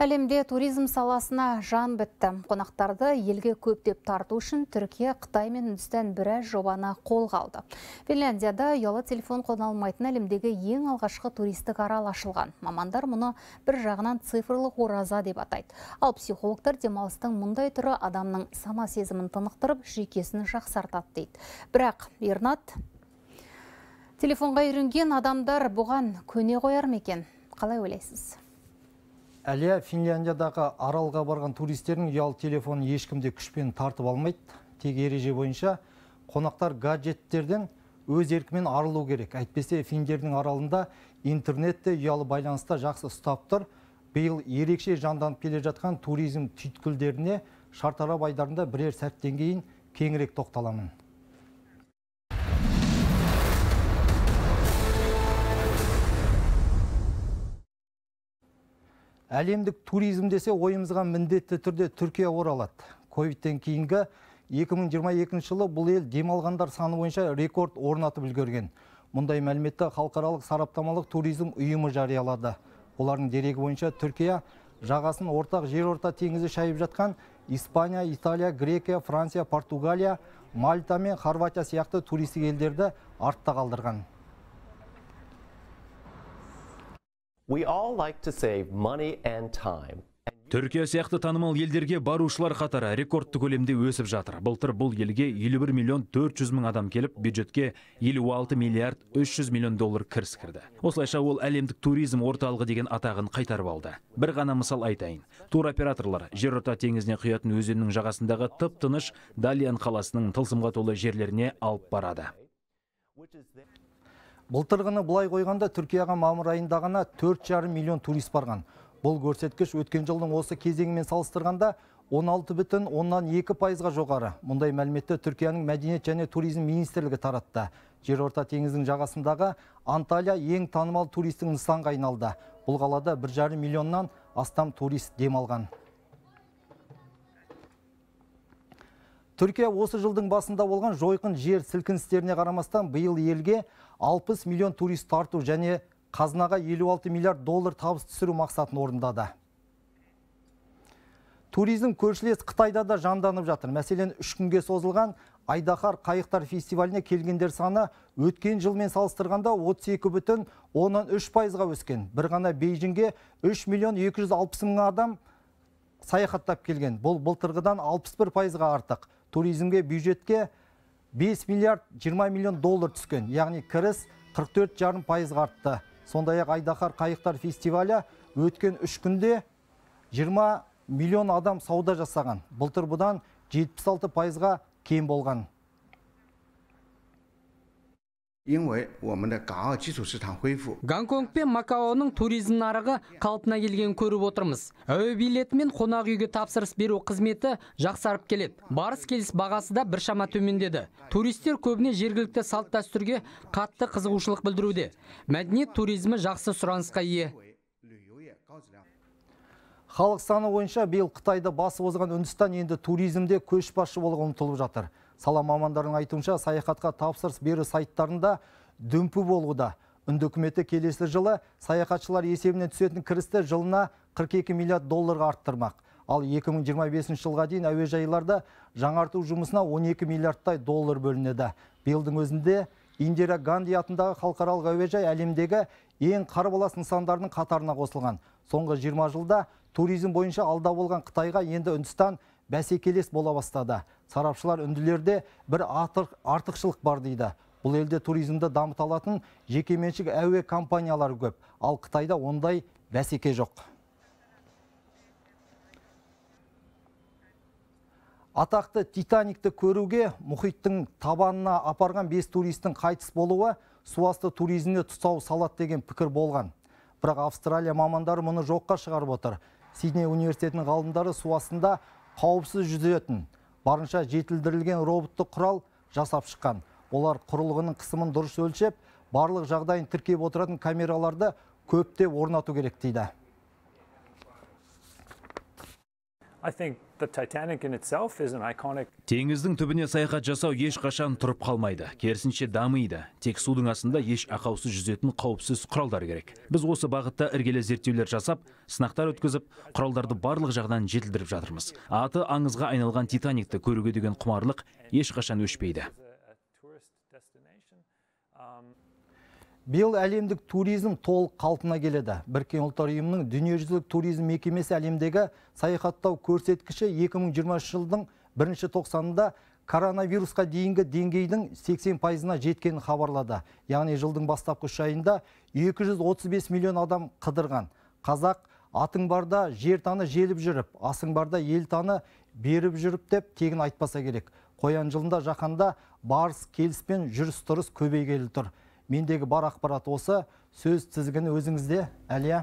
Әлемде туризм саласына жан бітті. Қонақтарды елге көптеп тарту үшін Түркия, Қытай мен Үндістан біраз жобаны қолға алды. Финляндияда ұялы телефон алмайтын әлемдегі ең алғашқы туристік арал ашылған. Мамандар мұны бір жағынан цифрлық ораза деп атайды. Ал психологтар демалыстың мұндай түрі адамның сама сезімін тынықтырып, жүйкесін жақсартады дейді. Бірақ Ернат телефонға үйренген адамдар бұған көне қояр екен? Қалай ойлайсыз? әлия финляндиядағы аралға барған туристердің ұялы телефонын ешкімде күшпен тартып алмайды тек ереже бойынша қонақтар гаджеттерден өз еркімен арылу керек әйтпесе финдердің аралында интернет те ұялы байланыста жақсы ұстап тұр биыл ерекше жанданып келе жатқан туризм түйткілдеріне шартара айдарында бірер сәттен кейін кеңірек тоқталамын әлемдік туризм десе ойымызға міндетті түрде түркия оралады ковидтен кейінгі 2022 жылы бұл ел демалғандар саны бойынша рекорд орнатып үлгерген мұндай мәліметті халықаралық сараптамалық туризм ұйымы жариялады олардың дерегі бойынша түркия жағасын ортақ жер орта теңізі шайып жатқан испания италия грекия франция португалия мальта мен хорватия сияқты туристік елдерді артта қалдырған Түркия сияқты танымал елдерге барушылар қатары рекордты көлемде өсіп жатыр. Былтыр бұл елге 51 миллион 400 мың адам келіп, бюджетке 56 миллиард 300 миллион доллар кіріс кірді. Осылайша ол әлемдік туризм орталығы деген атағын қайтарып алды. Бір ғана мысал айтайын. Туроператорлар жерорта теңізіне құятын өзеннің жағасындағы тып-тыныш Далиан қаласының тылсымға толы жерлеріне алып барады былтырғыны бұлай қойғанда түркияға мамыр айында ғана төрт миллион турист барған бұл көрсеткіш өткен жылдың осы кезеңімен салыстырғанда 16 бүтін оннан екі пайызға жоғары мұндай мәліметті түркияның мәдениет және туризм министрлігі таратты жерорта теңізінің жағасындағы анталия ең танымал туристік нысанға айналды бұл қалада бір миллионнан астам турист демалған Түркия осы жылдың басында болған жойқын жер сілкіністеріне қарамастан биыл елге 60 миллион турист тарту және қазынаға 56 миллиард доллар табыс түсіру мақсатын орындады. Туризм көршілес Қытайда да жанданып жатыр. Мәселен, үш күнге созылған Айдахар қайықтар фестиваліне келгендер саны өткен жылмен салыстырғанда 32 бүтін 13 пайызға өскен. Бір ғана Бейжіңге 3 миллион 260 мың адам саяхаттап келген бұл былтырғыдан 61 пайызға артық туризмге бюджетке 5 миллиард 20 миллион доллар түскен яғни кіріс 44,5 пайызға артты сондай ақ Айдақар қайықтар фестивалі өткен үш күнде 20 миллион адам сауда жасаған былтыр бұдан 76 пайызға кем болған Гонконг пен макаоның туризм нарығы қалпына келгенін көріп отырмыз әуе билеті мен қонақ үйге тапсырыс беру қызметі жақсарып келеді барыс келіс бағасы да біршама төмендеді туристер көбіне жергілікті салт дәстүрге қатты қызығушылық білдіруде мәдениет туризмі жақсы сұранысқа ие халық саны бойынша биыл қытайды басып озған үндістан енді туризмде көшбасшы болуға ұмтылып жатыр Сала мамандарының айтуынша саяхатқа тапсырыс беру сайттарында дүмпу болуда. Үнді үкіметі келесі жылы саяхатшылар есебінен түсетін кірісті жылына 42 миллиард долларға арттырмақ. Ал 2025 жылға дейін әуежайларда жаңарту жұмысына 12 миллиардтай доллар бөлінеді. Белдің өзінде Индира Ганди атындағы халықаралық әуежай әлемдегі ең қарбалас нысандардың қатарына қосылған. Соңғы 20 жылда туризм бойынша алда болған Қытайға енді Үндістан бәсекелес бола бастады сарапшылар үнділерде бір артықшылық бар дейді бұл елде туризмді дамыталатын жекеменшік әуе компаниялары көп ал қытайда ондай бәсеке жоқ атақты титаникті көруге мұхиттың табанына апарған бес туристің қайтыс болуы суасты туризмді тұсау салат деген пікір болған бірақ австралия мамандары мұны жоққа шығарып отыр сидней университетінің ғалымдары суасында қауіпсіз жүзетін барынша жетілдірілген роботты құрал жасап шыққан олар құрылғының қысымын дұрыс өлшеп барлық жағдайын тіркеп отыратын камераларды көпте орнату керек дейді теңіздің түбіне саяхат жасау ешқашан тұрып қалмайды керісінше дамиды тек судың астында еш ақаусыз жүзетін қауіпсіз құралдар керек біз осы бағытта іргелі зерттеулер жасап сынақтар өткізіп құралдарды барлық жағынан жетілдіріп жатырмыз аты аңызға айналған титаникті көруге деген құмарлық ешқашан өшпейді биыл әлемдік туризм толық қалпына келеді біріккен ұлттар ұйымының дүниежүзілік туризм мекемесі әлемдегі саяхаттау көрсеткіші 2020 жылдың бірінші тоқсанында коронавирусқа дейінгі деңгейдің 80 пайызына жеткенін хабарлады яғни жылдың бастапқы үш айында 235 миллион адам қыдырған қазақ атың барда жер таны желіп жүріп асың барда ел таны беріп жүріп деп тегін айтпаса керек қоян жылында жаһанда барыс келіс пен жүріс тұрыс көбейгелі тұр мендегі бар ақпарат осы сөз тізгіні өзіңізде әлия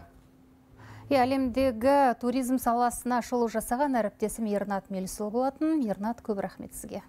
иә әлемдегі туризм саласына шолу жасаған әріптесім ернат мелісұлы болатын ернат көп рахмет сізге